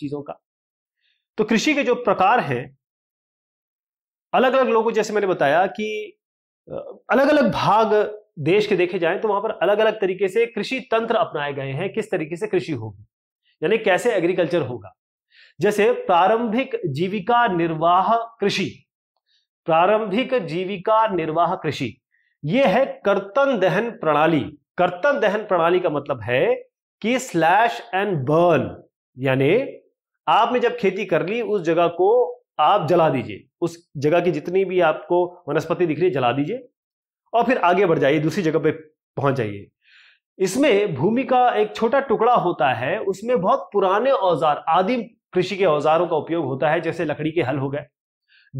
चीजों का तो कृषि के जो प्रकार हैं अलग अलग लोगों जैसे मैंने बताया कि अलग अलग भाग देश के देखे जाएं तो वहां पर अलग अलग तरीके से कृषि तंत्र अपनाए गए हैं किस तरीके से कृषि होगी यानी कैसे एग्रीकल्चर होगा जैसे प्रारंभिक जीविका निर्वाह कृषि प्रारंभिक जीविका निर्वाह कृषि यह है कर्तन दहन प्रणाली कर्तन दहन प्रणाली का मतलब है कि स्लैश एंड बर्न यानी आपने जब खेती कर ली उस जगह को आप जला दीजिए उस जगह की जितनी भी आपको वनस्पति दिख रही है जला दीजिए और फिर आगे बढ़ जाइए दूसरी जगह पे पहुंच जाइए इसमें भूमि का एक छोटा टुकड़ा होता है उसमें बहुत पुराने औजार आदिम कृषि के औजारों का उपयोग होता है जैसे लकड़ी के हल हो गए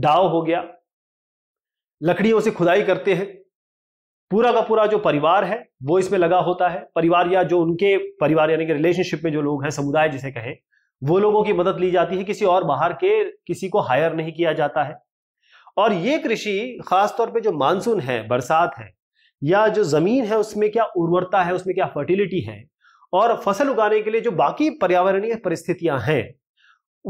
डाव हो गया लकड़ियों से खुदाई करते हैं पूरा का पूरा जो परिवार है वो इसमें लगा होता है परिवार या जो उनके परिवार यानी कि रिलेशनशिप में जो लोग हैं समुदाय जिसे कहें वो लोगों की मदद ली जाती है किसी और बाहर के किसी को हायर नहीं किया जाता है और ये कृषि खासतौर पे जो मानसून है बरसात है या जो ज़मीन है उसमें क्या उर्वरता है उसमें क्या फर्टिलिटी है और फसल उगाने के लिए जो बाकी पर्यावरणीय परिस्थितियां हैं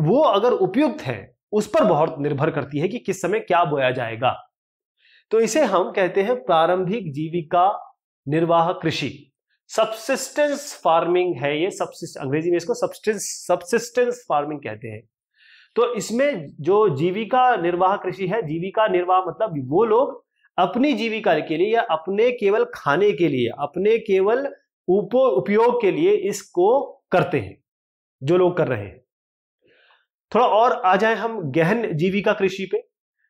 वो अगर उपयुक्त है उस पर बहुत निर्भर करती है कि किस समय क्या बोया जाएगा तो इसे हम कहते हैं प्रारंभिक जीविका निर्वाह कृषि सबसिस्टेंस फार्मिंग है ये अंग्रेजी में इसको सबसिस्टेंस फार्मिंग कहते हैं तो इसमें जो जीविका निर्वाह कृषि है जीविका निर्वाह मतलब वो लोग अपनी जीविका के लिए या अपने केवल खाने के लिए अपने केवल उपो उपयोग के लिए इसको करते हैं जो लोग कर रहे हैं थोड़ा और आ जाए हम गहन जीविका कृषि पे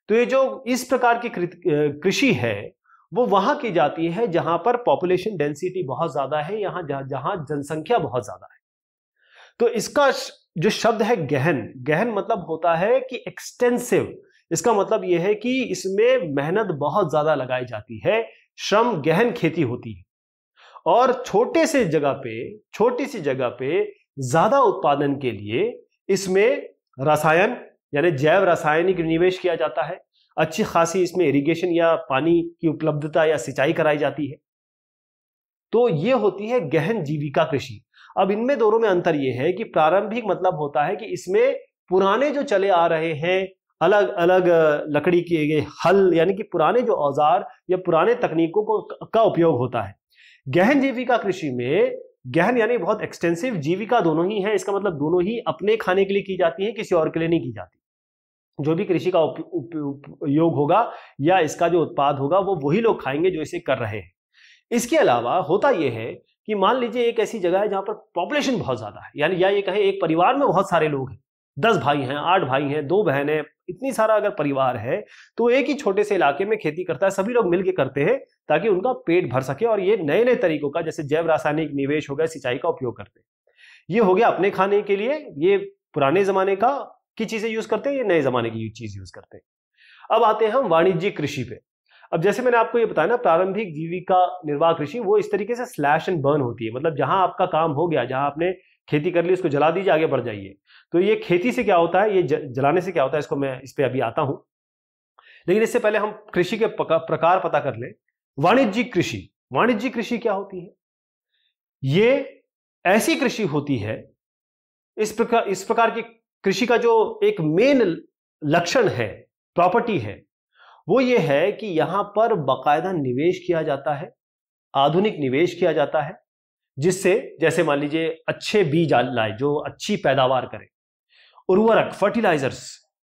तो ये जो इस प्रकार की कृषि है वो वहां की जाती है जहां पर पॉपुलेशन डेंसिटी बहुत ज्यादा है यहां जहां जनसंख्या बहुत ज्यादा है तो इसका जो शब्द है गहन गहन मतलब होता है कि एक्सटेंसिव इसका मतलब यह है कि इसमें मेहनत बहुत ज्यादा लगाई जाती है श्रम गहन खेती होती है और छोटे से जगह पे छोटी सी जगह पे ज्यादा उत्पादन के लिए इसमें रसायन यानी जैव रासायनिक निवेश किया जाता है अच्छी खासी इसमें इरिगेशन या पानी की उपलब्धता या सिंचाई कराई जाती है तो ये होती है गहन जीविका कृषि अब इनमें दोनों में अंतर यह है कि प्रारंभिक मतलब होता है कि इसमें पुराने जो चले आ रहे हैं अलग अलग लकड़ी के हल यानी कि पुराने जो औजार या पुराने तकनीकों को का उपयोग होता है गहन जीविका कृषि में गहन यानी बहुत एक्सटेंसिव जीविका दोनों ही है इसका मतलब दोनों ही अपने खाने के लिए की जाती है किसी और के लिए नहीं की जाती जो भी कृषि का उपयोग होगा या इसका जो उत्पाद होगा वो वही लोग खाएंगे जो इसे कर रहे हैं इसके अलावा होता यह है कि मान लीजिए एक ऐसी जगह है जहां पर पॉपुलेशन बहुत ज्यादा है यानी या ये कहें एक परिवार में बहुत सारे लोग हैं दस भाई हैं आठ भाई हैं दो बहन है इतनी सारा अगर परिवार है तो एक ही छोटे से इलाके में खेती करता है सभी लोग मिलकर करते हैं ताकि उनका पेट भर सके और ये नए नए तरीकों का जैसे जैव रासायनिक निवेश हो गया सिंचाई का उपयोग करते हैं ये हो गया अपने खाने के लिए ये पुराने जमाने का की चीजें यूज करते हैं ये नए जमाने की चीज यूज करते हैं अब आते हैं हम वाणिज्यिक कृषि पे अब जैसे मैंने आपको ये बताया ना प्रारंभिक जीविका निर्वाह कृषि वो इस तरीके से स्लैश एंड बर्न होती है मतलब जहां आपका काम हो गया जहां आपने खेती कर ली उसको जला दीजिए आगे बढ़ जाइए तो ये खेती से क्या होता है ये जलाने से क्या होता है इसको मैं इस पर अभी आता हूं लेकिन इससे पहले हम कृषि के प्रकार पता कर लें वाणिज्यिक कृषि वाणिज्यिक कृषि क्या होती है ये ऐसी कृषि होती है इस प्रकार इस प्रकार की कृषि का जो एक मेन लक्षण है प्रॉपर्टी है वो ये है कि यहां पर बाकायदा निवेश किया जाता है आधुनिक निवेश किया जाता है जिससे जैसे मान लीजिए अच्छे बीज लाए जो अच्छी पैदावार करें उर्वरक फर्टिलाइजर्स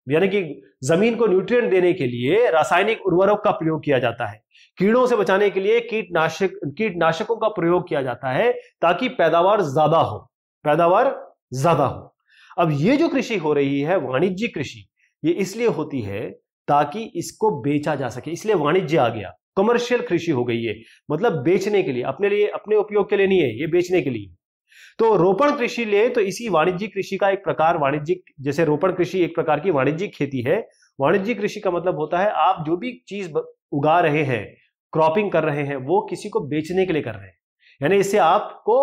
यानी कि जमीन को न्यूट्रिएंट देने के लिए रासायनिक उर्वरक का प्रयोग किया जाता है कीड़ों से बचाने के लिए कीटनाशक कीटनाशकों का प्रयोग किया जाता है ताकि पैदावार ज्यादा हो पैदावार ज्यादा हो अब ये जो कृषि हो रही है वाणिज्य कृषि ये इसलिए होती है ताकि इसको बेचा जा सके इसलिए वाणिज्य आ गया कमर्शियल कृषि हो गई है मतलब बेचने के लिए अपने लिए अपने उपयोग के लिए नहीं है ये बेचने के लिए तो रोपण कृषि ले तो इसी वाणिज्यिक कृषि का एक प्रकार वाणिज्यिक जैसे रोपण कृषि एक प्रकार की वाणिज्यिक खेती है वाणिज्यिक कृषि का मतलब होता है आप जो भी चीज उगा रहे हैं क्रॉपिंग कर रहे हैं वो किसी को बेचने के लिए कर रहे हैं यानी इससे आपको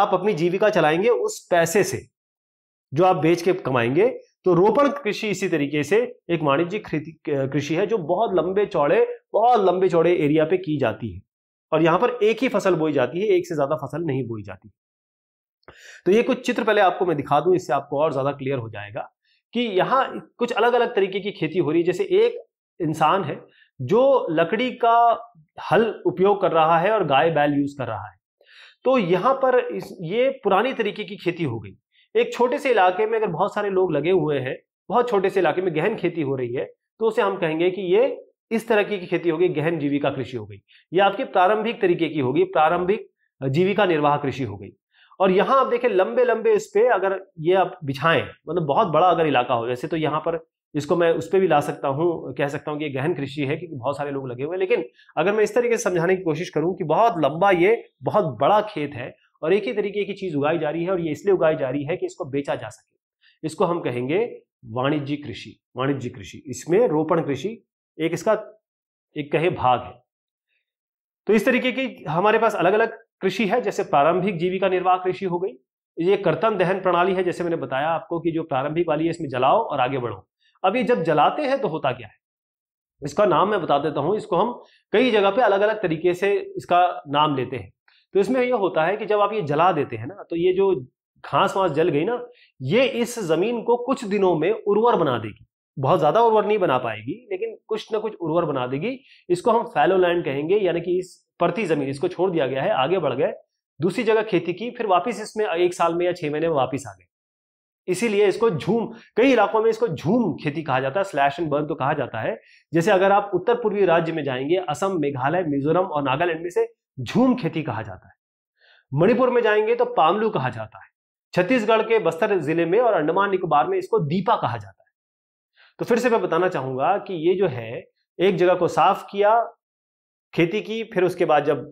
आप अपनी जीविका चलाएंगे उस पैसे से जो आप बेच के कमाएंगे तो रोपण कृषि इसी तरीके से एक वाणिज्यिक कृषि है जो बहुत लंबे चौड़े बहुत लंबे चौड़े एरिया पे की जाती है और यहां पर एक ही फसल बोई जाती है एक से ज्यादा फसल नहीं बोई जाती तो ये कुछ चित्र पहले आपको मैं दिखा दूं इससे आपको और ज्यादा क्लियर हो जाएगा कि यहाँ कुछ अलग अलग तरीके की खेती हो रही है जैसे एक इंसान है जो लकड़ी का हल उपयोग कर रहा है और गाय बैल यूज कर रहा है तो यहाँ पर इस ये पुरानी तरीके की खेती हो गई एक छोटे से इलाके में अगर बहुत सारे लोग लगे हुए हैं बहुत छोटे से इलाके में गहन खेती हो रही है तो उसे हम कहेंगे कि ये इस तरह की खेती होगी गहन जीविका कृषि हो गई या आपकी प्रारंभिक तरीके की होगी प्रारंभिक जीविका निर्वाह कृषि हो गई और यहाँ आप देखें लंबे लंबे इस पे अगर ये आप बिछाएं मतलब बहुत बड़ा अगर इलाका हो जैसे तो यहाँ पर इसको मैं उस पर भी ला सकता हूँ कह सकता हूँ कि ये गहन कृषि है क्योंकि बहुत सारे लोग लगे हुए हैं लेकिन अगर मैं इस तरीके से समझाने की कोशिश करूँ कि बहुत लंबा ये बहुत बड़ा खेत है और एक ही तरीके की चीज उगाई जा रही है और ये इसलिए उगाई जा रही है कि इसको बेचा जा सके इसको हम कहेंगे वाणिज्यिक कृषि वाणिज्य कृषि इसमें रोपण कृषि एक इसका एक कहे भाग है तो इस तरीके की हमारे पास अलग अलग कृषि है जैसे प्रारंभिक जीविका निर्वाह कृषि हो गई ये कर्तन दहन प्रणाली है जैसे मैंने बताया आपको कि जो प्रारंभिक वाली है इसमें जलाओ और आगे बढ़ो अब ये जब जलाते हैं तो होता क्या है इसका नाम मैं बता देता हूं इसको हम कई जगह पे अलग अलग तरीके से इसका नाम लेते हैं तो इसमें यह होता है कि जब आप ये जला देते हैं ना तो ये जो घास वास जल गई ना ये इस जमीन को कुछ दिनों में उर्वर बना देगी बहुत ज्यादा उर्वर नहीं बना पाएगी लेकिन कुछ ना कुछ उर्वर बना देगी इसको हम फैलो लैंड कहेंगे यानी कि इस परती जमीन इसको छोड़ दिया गया है आगे बढ़ गए दूसरी जगह खेती की फिर वापस इसमें एक साल में या छह महीने में वापिस आ गए इसीलिए इसको झूम कई इलाकों में इसको झूम खेती कहा जाता है स्लैश एंड बर्न तो कहा जाता है जैसे अगर आप उत्तर पूर्वी राज्य में जाएंगे असम मेघालय मिजोरम और नागालैंड में से झूम खेती कहा जाता है मणिपुर में जाएंगे तो पामलू कहा जाता है छत्तीसगढ़ के बस्तर जिले में और अंडमान निकोबार में इसको दीपा कहा जाता है तो फिर से मैं बताना चाहूंगा कि ये जो है एक जगह को साफ किया खेती की फिर उसके बाद जब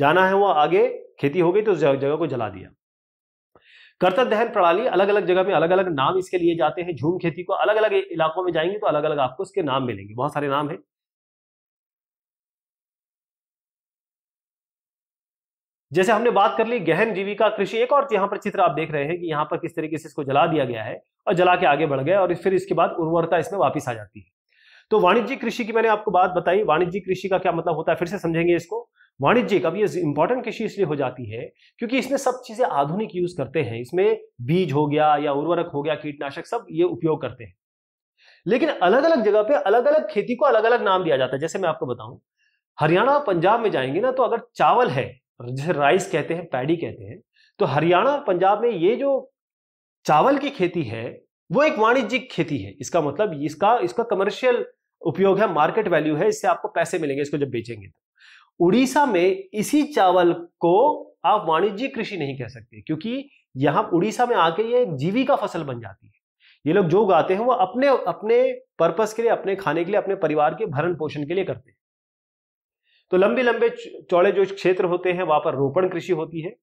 जाना है वो आगे खेती हो गई तो उस जगह को जला दिया कर्तव्य दहन प्रणाली अलग अलग जगह में अलग अलग नाम इसके लिए जाते हैं झूम खेती को अलग अलग इलाकों में जाएंगे तो अलग अलग आपको इसके नाम मिलेंगे बहुत सारे नाम है जैसे हमने बात कर ली गहन जीविका कृषि एक और यहाँ पर चित्र आप देख रहे हैं कि यहाँ पर किस तरीके से इसको जला दिया गया है और जला के आगे बढ़ गए और फिर इसके बाद उर्वरता इसमें वापिस आ जाती है तो वाणिज्यिक कृषि की मैंने आपको बात बताई वाणिज्यिक कृषि का क्या मतलब होता है फिर से समझेंगे इसको वाणिज्यिक अब ये इंपॉर्टेंट कृषि इसलिए हो जाती है क्योंकि इसमें सब चीजें आधुनिक यूज करते हैं इसमें बीज हो गया या उर्वरक हो गया कीटनाशक सब ये उपयोग करते हैं लेकिन अलग अलग जगह पे अलग अलग खेती को अलग अलग नाम दिया जाता है जैसे मैं आपको बताऊं हरियाणा पंजाब में जाएंगे ना तो अगर चावल है जिसे राइस कहते हैं पैडी कहते हैं तो हरियाणा और पंजाब में ये जो चावल की खेती है वो एक वाणिज्यिक खेती है इसका मतलब इसका इसका कमर्शियल उपयोग है मार्केट वैल्यू है इससे आपको पैसे मिलेंगे इसको जब बेचेंगे तो उड़ीसा में इसी चावल को आप वाणिज्यिक कृषि नहीं कह सकते क्योंकि यहां उड़ीसा में आके ये जीविका फसल बन जाती है ये लोग जो उगाते हैं वो अपने अपने पर्पस के लिए अपने खाने के लिए अपने परिवार के भरण पोषण के लिए करते हैं तो लंबे लंबे चौड़े जो क्षेत्र होते हैं वहां पर रोपण कृषि होती है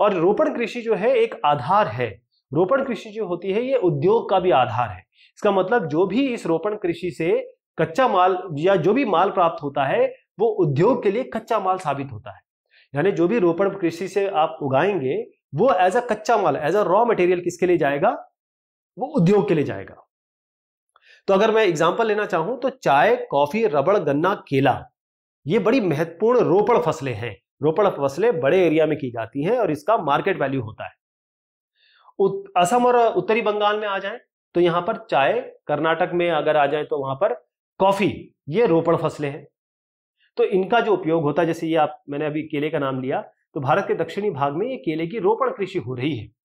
और रोपण कृषि जो है एक आधार है रोपण कृषि जो होती है ये उद्योग का भी आधार है इसका मतलब जो भी इस रोपण कृषि से कच्चा माल या जो भी माल प्राप्त होता है वो उद्योग के लिए कच्चा माल साबित होता है यानी जो भी रोपण कृषि से आप उगाएंगे वो एज अ कच्चा माल एज अ रॉ मटेरियल किसके लिए जाएगा वो उद्योग के लिए जाएगा तो अगर मैं एग्जाम्पल लेना चाहूं तो चाय कॉफी रबड़ गन्ना केला ये बड़ी महत्वपूर्ण रोपण फसलें हैं रोपण फसलें बड़े एरिया में की जाती हैं और इसका मार्केट वैल्यू होता है उत, असम और उत्तरी बंगाल में आ जाए तो यहां पर चाय कर्नाटक में अगर आ जाए तो वहां पर कॉफी ये रोपण फसलें हैं तो इनका जो उपयोग होता है जैसे ये आप मैंने अभी केले का नाम लिया तो भारत के दक्षिणी भाग में ये केले की रोपण कृषि हो रही है